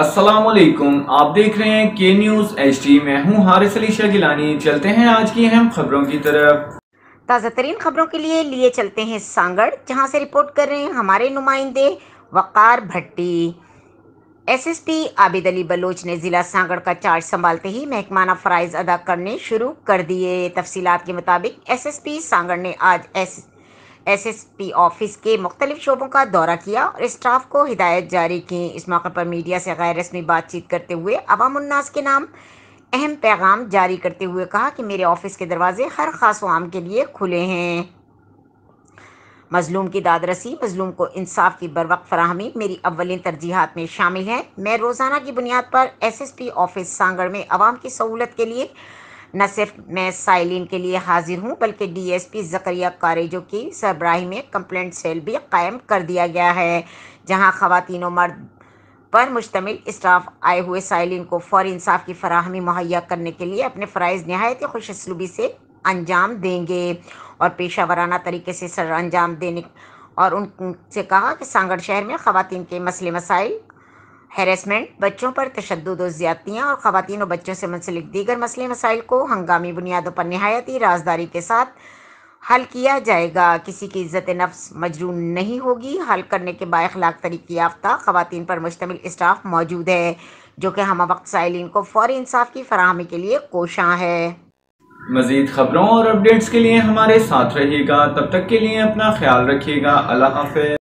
असलम आप देख रहे हैं के न्यूज़ एच डी मैं हूँ हारिस अली शाह गिलानी चलते हैं आज की अहम खबरों की तरफ ताज़ा तरीन खबरों के लिए लिए चलते हैं सांगढ़ जहाँ से रिपोर्ट कर रहे हैं हमारे नुमाइंदे वक़ार भट्टी एसएसपी आबिद अली बलोच ने ज़िला सांगढ़ का चार्ज संभालते ही महकमाना फ़रज़ अदा करने शुरू कर दिए तफसीत के मुताबिक एस पी सांगढ़ ने आज एस एसएसपी ऑफिस के मुख्तलिफ शोबों का दौरा किया और स्टाफ को हिदायत जारी की इस मौके पर मीडिया से गैर रस्मी बातचीत करते हुए अवामन्नास के नाम अहम पैगाम जारी करते हुए कहा कि मेरे ऑफिस के दरवाजे हर खास आम के लिए खुले हैं मजलूम की दादरसी मजलूम को इंसाफ की बरवक फरहमी मेरी अवलिन तरजीहत में शामिल है मैं रोज़ाना की बुनियाद पर S S P office Sanghar में आवाम की सहूलत के लिए न सिर्फ मैं साइलिन के लिए हाजिर हूँ बल्कि डीएसपी जकरिया कारेजो की सरबराही में कंप्लेंट सेल भी कायम कर दिया गया है जहाँ खातिन मर्द पर मुश्तमिल स्टाफ आए हुए साइलिन को फौरी इंसाफ की फराहमी मुहैया करने के लिए अपने फ़रज़ नहायत खुश असलूबी से अंजाम देंगे और पेशा वराना तरीके से सर अंजाम देने और उनसे कहा कि सांगड़ शहर में खातन के मसले मसाइल हेरेसमेंट बच्चों पर तशद और ज्यादतियाँ और ख़वान और बच्चों से मुंसलिक दीगर मसले मसाइल को हंगामी बुनियादों पर नहायती राजदारी के साथ हल किया जाएगा किसी की इज़्ज़त नफ्स मजरून नहीं होगी हल करने के बाखलाक तरीक़े याफ्ता ख़वान पर मुश्तमिल स्टाफ मौजूद है जो कि हम वक्त साइलिन को फौरी इंसाफ की फरहमी के लिए कोशां है मज़ीद खबरों और अपडेट्स के लिए हमारे साथ रहिएगा तब तक के लिए अपना ख्याल रखिएगा अल्लाह हाफ